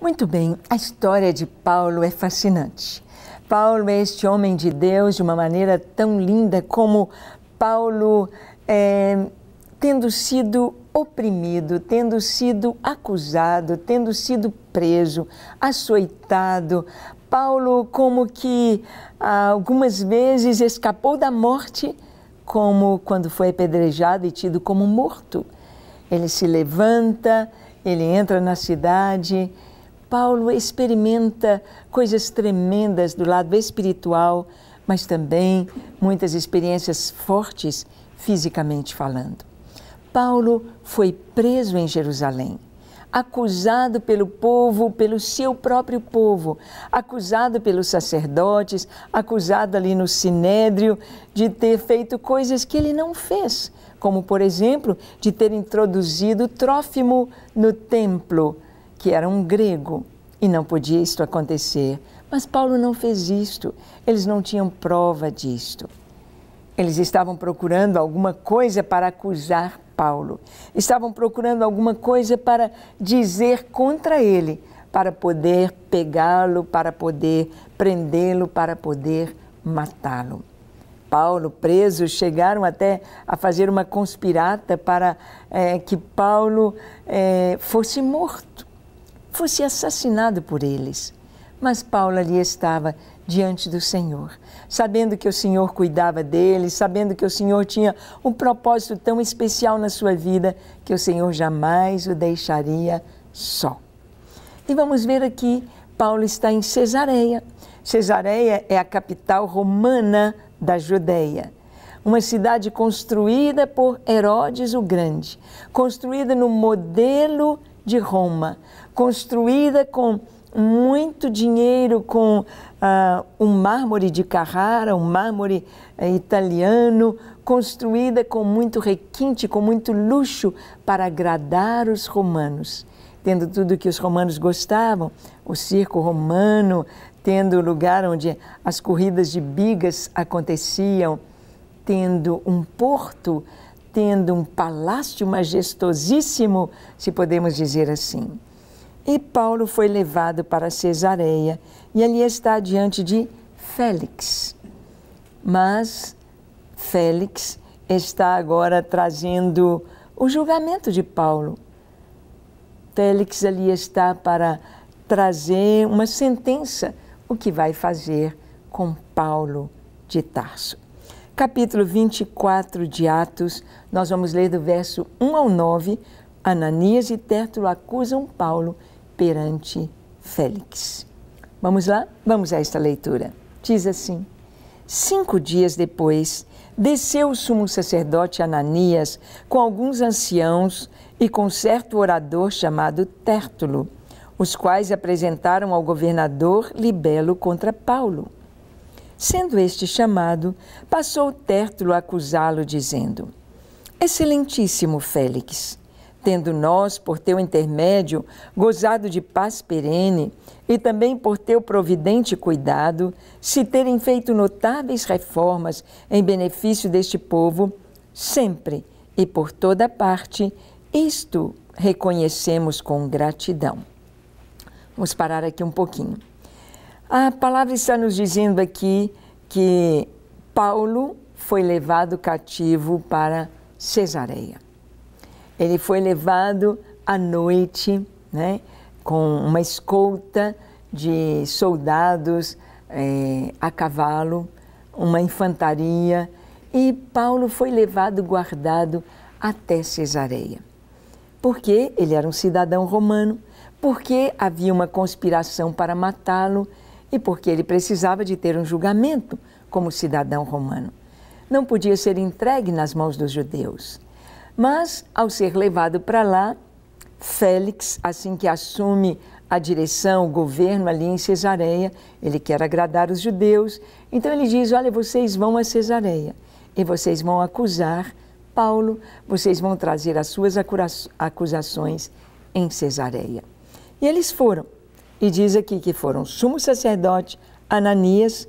Muito bem, a história de Paulo é fascinante. Paulo é este homem de Deus de uma maneira tão linda como Paulo, é, tendo sido oprimido, tendo sido acusado, tendo sido preso, açoitado. Paulo, como que ah, algumas vezes escapou da morte, como quando foi apedrejado e tido como morto. Ele se levanta, ele entra na cidade Paulo experimenta coisas tremendas do lado espiritual, mas também muitas experiências fortes fisicamente falando. Paulo foi preso em Jerusalém, acusado pelo povo, pelo seu próprio povo, acusado pelos sacerdotes, acusado ali no sinédrio de ter feito coisas que ele não fez, como por exemplo, de ter introduzido Trófimo no templo que era um grego e não podia isto acontecer. Mas Paulo não fez isto, eles não tinham prova disto. Eles estavam procurando alguma coisa para acusar Paulo, estavam procurando alguma coisa para dizer contra ele, para poder pegá-lo, para poder prendê-lo, para poder matá-lo. Paulo preso, chegaram até a fazer uma conspirata para é, que Paulo é, fosse morto fosse assassinado por eles. Mas Paulo ali estava diante do Senhor, sabendo que o Senhor cuidava dele, sabendo que o Senhor tinha um propósito tão especial na sua vida que o Senhor jamais o deixaria só. E vamos ver aqui, Paulo está em Cesareia. Cesareia é a capital romana da Judéia uma cidade construída por Herodes o Grande, construída no modelo de Roma, construída com muito dinheiro, com uh, um mármore de Carrara, um mármore uh, italiano, construída com muito requinte, com muito luxo, para agradar os romanos. Tendo tudo que os romanos gostavam, o circo romano, tendo o lugar onde as corridas de bigas aconteciam, tendo um porto, tendo um palácio majestosíssimo, se podemos dizer assim. E Paulo foi levado para Cesareia e ali está diante de Félix. Mas Félix está agora trazendo o julgamento de Paulo. Félix ali está para trazer uma sentença, o que vai fazer com Paulo de Tarso. Capítulo 24 de Atos, nós vamos ler do verso 1 ao 9. Ananias e Tértulo acusam Paulo perante Félix. Vamos lá? Vamos a esta leitura. Diz assim: Cinco dias depois, desceu o sumo sacerdote Ananias com alguns anciãos e com certo orador chamado Tértulo, os quais apresentaram ao governador libelo contra Paulo. Sendo este chamado, passou Tértulo a acusá-lo, dizendo: Excelentíssimo Félix, tendo nós, por teu intermédio, gozado de paz perene e também por teu providente cuidado, se terem feito notáveis reformas em benefício deste povo, sempre e por toda parte, isto reconhecemos com gratidão. Vamos parar aqui um pouquinho. A palavra está nos dizendo aqui que Paulo foi levado cativo para Cesareia. Ele foi levado à noite, né, com uma escolta de soldados é, a cavalo, uma infantaria, e Paulo foi levado guardado até Cesareia. Porque ele era um cidadão romano, porque havia uma conspiração para matá-lo e porque ele precisava de ter um julgamento como cidadão romano. Não podia ser entregue nas mãos dos judeus. Mas, ao ser levado para lá, Félix, assim que assume a direção, o governo ali em Cesareia, ele quer agradar os judeus, então ele diz: Olha, vocês vão a Cesareia e vocês vão acusar Paulo, vocês vão trazer as suas acusações em Cesareia. E eles foram. E diz aqui que foram sumo sacerdote, Ananias,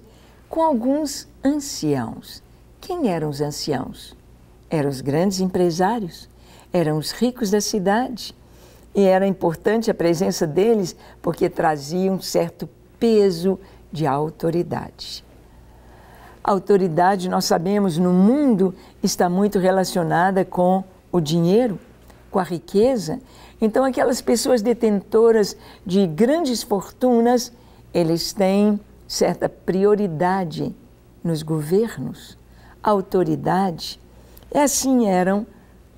com alguns anciãos. Quem eram os anciãos? eram os grandes empresários, eram os ricos da cidade. E era importante a presença deles porque trazia um certo peso de autoridade. A autoridade, nós sabemos, no mundo está muito relacionada com o dinheiro, com a riqueza. Então, aquelas pessoas detentoras de grandes fortunas, eles têm certa prioridade nos governos, autoridade e assim eram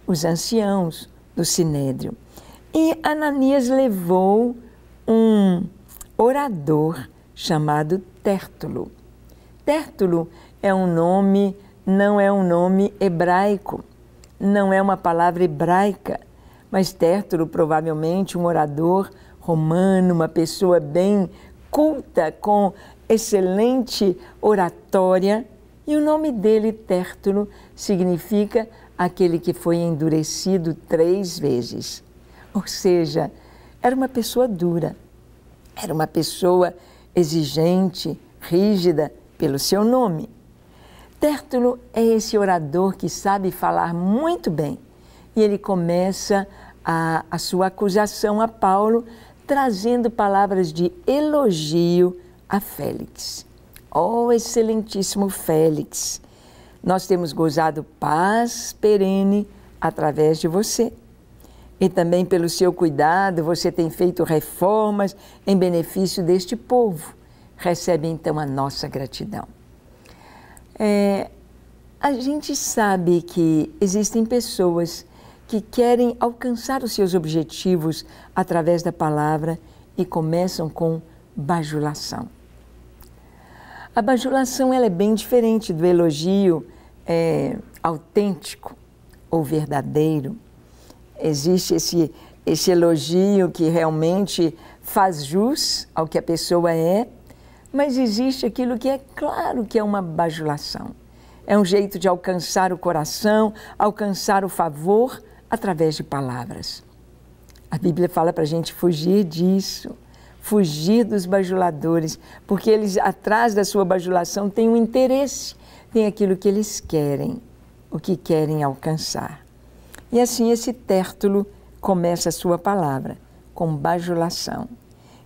os anciãos do sinédrio. E Ananias levou um orador chamado Tértulo. Tértulo é um nome, não é um nome hebraico, não é uma palavra hebraica, mas Tértulo provavelmente um orador romano, uma pessoa bem culta, com excelente oratória, e o nome dele, Tértulo, significa aquele que foi endurecido três vezes. Ou seja, era uma pessoa dura, era uma pessoa exigente, rígida, pelo seu nome. Tértulo é esse orador que sabe falar muito bem. E ele começa a, a sua acusação a Paulo, trazendo palavras de elogio a Félix. Ó oh, excelentíssimo Félix, nós temos gozado paz perene através de você. E também pelo seu cuidado, você tem feito reformas em benefício deste povo. Recebe então a nossa gratidão. É, a gente sabe que existem pessoas que querem alcançar os seus objetivos através da palavra e começam com bajulação. A bajulação ela é bem diferente do elogio é, autêntico ou verdadeiro. Existe esse, esse elogio que realmente faz jus ao que a pessoa é, mas existe aquilo que é claro que é uma bajulação. É um jeito de alcançar o coração, alcançar o favor através de palavras. A Bíblia fala para a gente fugir disso fugir dos bajuladores, porque eles, atrás da sua bajulação, têm um interesse, têm aquilo que eles querem, o que querem alcançar. E assim esse tértulo começa a sua palavra, com bajulação.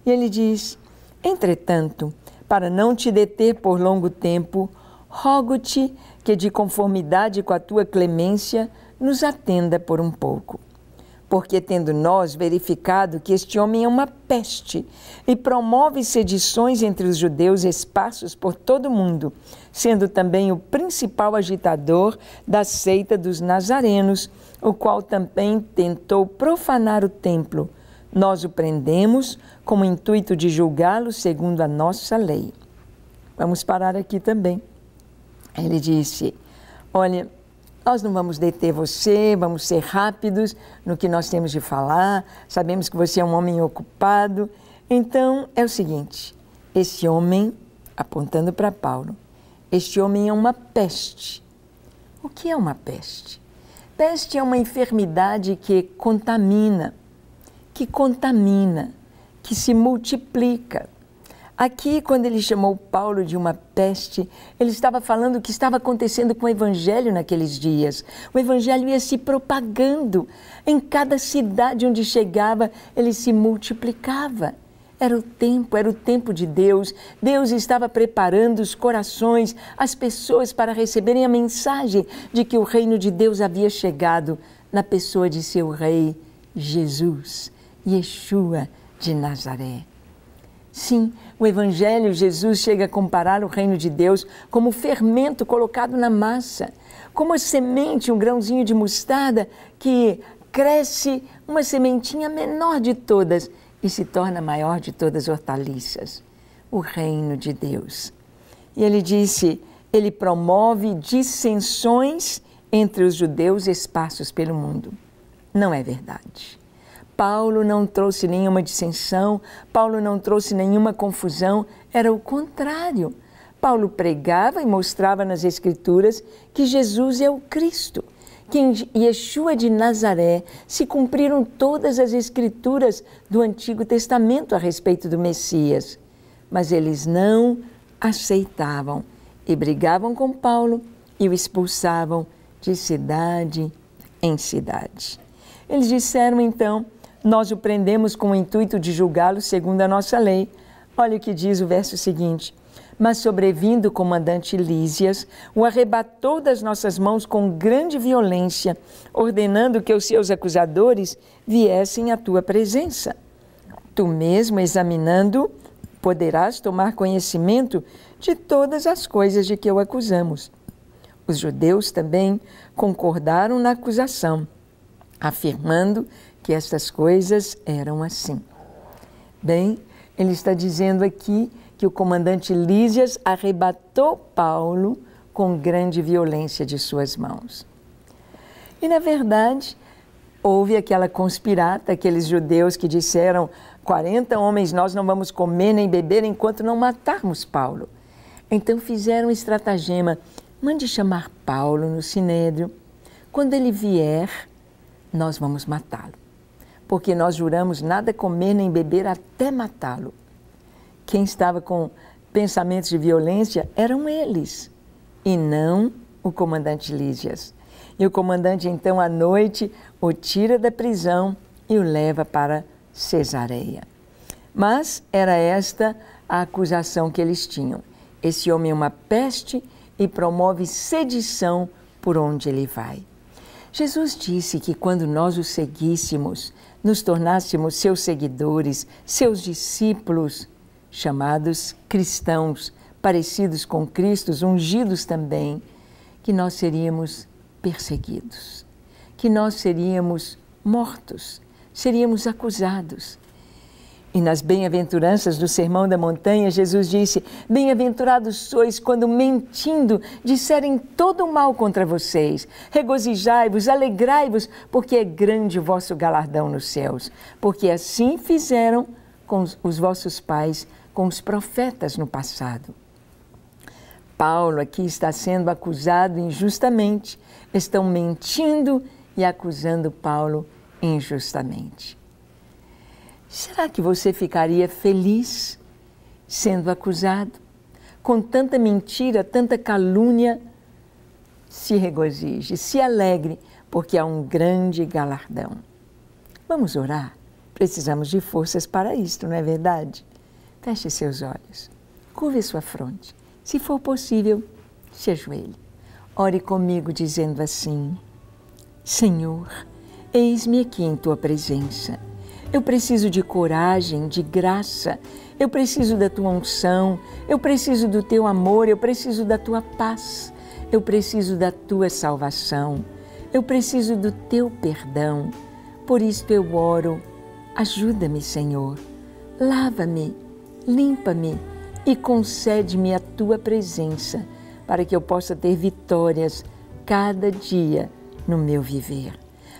E ele diz: Entretanto, para não te deter por longo tempo, rogo-te que, de conformidade com a tua clemência, nos atenda por um pouco. Porque, tendo nós verificado que este homem é uma peste e promove sedições entre os judeus espaços por todo o mundo, sendo também o principal agitador da seita dos nazarenos, o qual também tentou profanar o templo. Nós o prendemos com o intuito de julgá-lo segundo a nossa lei. Vamos parar aqui também. Ele disse: Olha, nós não vamos deter você, vamos ser rápidos no que nós temos de falar, sabemos que você é um homem ocupado. Então é o seguinte: esse homem, apontando para Paulo, este homem é uma peste. O que é uma peste? Peste é uma enfermidade que contamina, que contamina, que se multiplica. Aqui, quando ele chamou Paulo de uma peste, ele estava falando o que estava acontecendo com o Evangelho naqueles dias. O Evangelho ia se propagando. Em cada cidade onde chegava, ele se multiplicava. Era o tempo, era o tempo de Deus. Deus estava preparando os corações, as pessoas para receberem a mensagem de que o reino de Deus havia chegado na pessoa de seu rei, Jesus, Yeshua de Nazaré. Sim, o Evangelho, Jesus chega a comparar o reino de Deus como fermento colocado na massa, como a semente, um grãozinho de mostarda que cresce, uma sementinha menor de todas e se torna maior de todas as hortaliças o reino de Deus. E ele disse: ele promove dissensões entre os judeus espaços pelo mundo. Não é verdade. Paulo não trouxe nenhuma dissensão, Paulo não trouxe nenhuma confusão, era o contrário. Paulo pregava e mostrava nas Escrituras que Jesus é o Cristo, que em Yeshua de Nazaré se cumpriram todas as Escrituras do Antigo Testamento a respeito do Messias. Mas eles não aceitavam e brigavam com Paulo e o expulsavam de cidade em cidade. Eles disseram então nós o prendemos com o intuito de julgá-lo segundo a nossa lei. Olha o que diz o verso seguinte. Mas sobrevindo o comandante Lísias, o arrebatou das nossas mãos com grande violência, ordenando que os seus acusadores viessem à tua presença. Tu mesmo examinando, poderás tomar conhecimento de todas as coisas de que o acusamos. Os judeus também concordaram na acusação, afirmando que estas coisas eram assim. Bem, ele está dizendo aqui que o comandante Lísias arrebatou Paulo com grande violência de suas mãos. E, na verdade, houve aquela conspirata, aqueles judeus que disseram: 40 homens nós não vamos comer nem beber enquanto não matarmos Paulo. Então fizeram um estratagema: mande chamar Paulo no sinédrio. Quando ele vier, nós vamos matá-lo porque nós juramos nada comer nem beber até matá-lo. Quem estava com pensamentos de violência eram eles, e não o comandante Lídias. E o comandante, então, à noite, o tira da prisão e o leva para Cesareia. Mas era esta a acusação que eles tinham. Esse homem é uma peste e promove sedição por onde ele vai. Jesus disse que quando nós o seguíssemos, nos tornássemos seus seguidores, seus discípulos, chamados cristãos, parecidos com Cristo, ungidos também, que nós seríamos perseguidos, que nós seríamos mortos, seríamos acusados, e nas bem-aventuranças do Sermão da Montanha, Jesus disse: Bem-aventurados sois quando, mentindo, disserem todo o mal contra vocês. Regozijai-vos, alegrai-vos, porque é grande o vosso galardão nos céus. Porque assim fizeram com os vossos pais, com os profetas no passado. Paulo aqui está sendo acusado injustamente. Estão mentindo e acusando Paulo injustamente. Será que você ficaria feliz sendo acusado? Com tanta mentira, tanta calúnia, se regozije, se alegre, porque há um grande galardão. Vamos orar? Precisamos de forças para isto, não é verdade? Feche seus olhos, curve sua fronte. Se for possível, se ajoelhe. Ore comigo dizendo assim: Senhor, eis-me aqui em tua presença eu preciso de coragem, de graça. Eu preciso da tua unção. Eu preciso do teu amor. Eu preciso da tua paz. Eu preciso da tua salvação. Eu preciso do teu perdão. Por isso eu oro. Ajuda-me, Senhor. Lava-me, limpa-me e concede-me a tua presença para que eu possa ter vitórias cada dia no meu viver,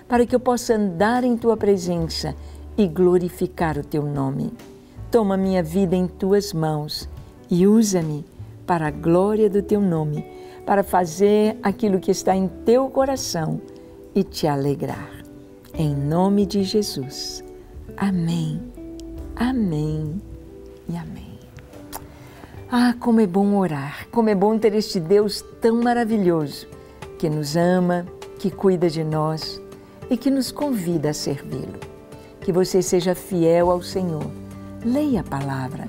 para que eu possa andar em tua presença e glorificar o teu nome. Toma minha vida em tuas mãos e usa-me para a glória do teu nome, para fazer aquilo que está em teu coração e te alegrar. Em nome de Jesus. Amém. Amém e amém. Ah, como é bom orar, como é bom ter este Deus tão maravilhoso que nos ama, que cuida de nós e que nos convida a servi-lo que você seja fiel ao Senhor. Leia a palavra,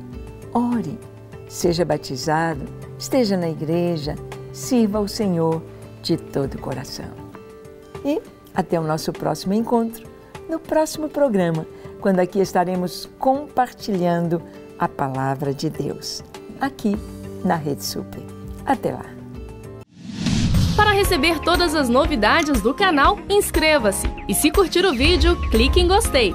ore, seja batizado, esteja na igreja, sirva ao Senhor de todo o coração. E até o nosso próximo encontro, no próximo programa, quando aqui estaremos compartilhando a palavra de Deus, aqui na Rede Super. Até lá! Para receber todas as novidades do canal, inscreva-se e se curtir o vídeo, clique em gostei.